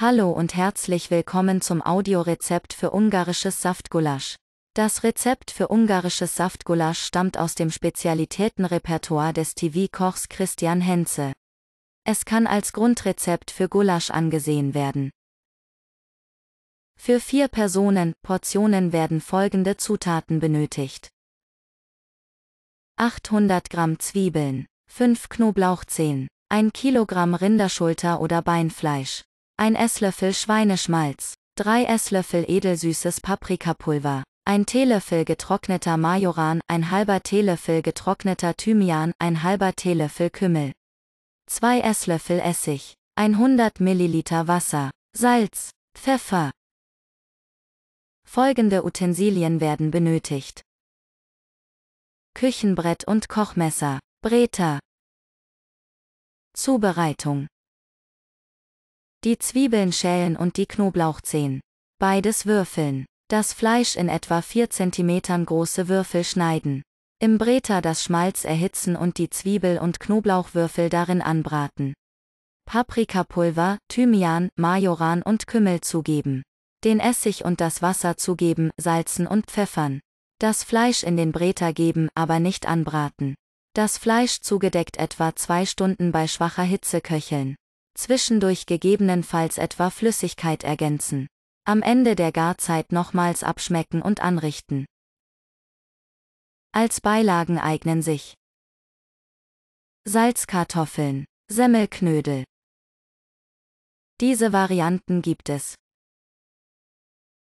Hallo und herzlich willkommen zum Audiorezept für ungarisches Saftgulasch. Das Rezept für ungarisches Saftgulasch stammt aus dem Spezialitätenrepertoire des TV-Kochs Christian Henze. Es kann als Grundrezept für Gulasch angesehen werden. Für vier Personen, Portionen werden folgende Zutaten benötigt. 800 Gramm Zwiebeln, 5 Knoblauchzehen, 1 Kilogramm Rinderschulter oder Beinfleisch, 1 Esslöffel Schweineschmalz, 3 Esslöffel edelsüßes Paprikapulver, 1 Teelöffel getrockneter Majoran, 1 halber Teelöffel getrockneter Thymian, 1 halber Teelöffel Kümmel, 2 Esslöffel Essig, 100 Milliliter Wasser, Salz, Pfeffer. Folgende Utensilien werden benötigt. Küchenbrett und Kochmesser, Breter. Zubereitung die Zwiebeln schälen und die Knoblauchzehen. Beides würfeln. Das Fleisch in etwa 4 cm große Würfel schneiden. Im Breter das Schmalz erhitzen und die Zwiebel- und Knoblauchwürfel darin anbraten. Paprikapulver, Thymian, Majoran und Kümmel zugeben. Den Essig und das Wasser zugeben, salzen und pfeffern. Das Fleisch in den Breter geben, aber nicht anbraten. Das Fleisch zugedeckt etwa zwei Stunden bei schwacher Hitze köcheln zwischendurch gegebenenfalls etwa Flüssigkeit ergänzen. Am Ende der Garzeit nochmals abschmecken und anrichten. Als Beilagen eignen sich Salzkartoffeln, Semmelknödel. Diese Varianten gibt es.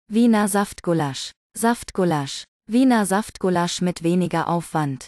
Wiener Saftgulasch, Saftgulasch, Wiener Saftgulasch mit weniger Aufwand.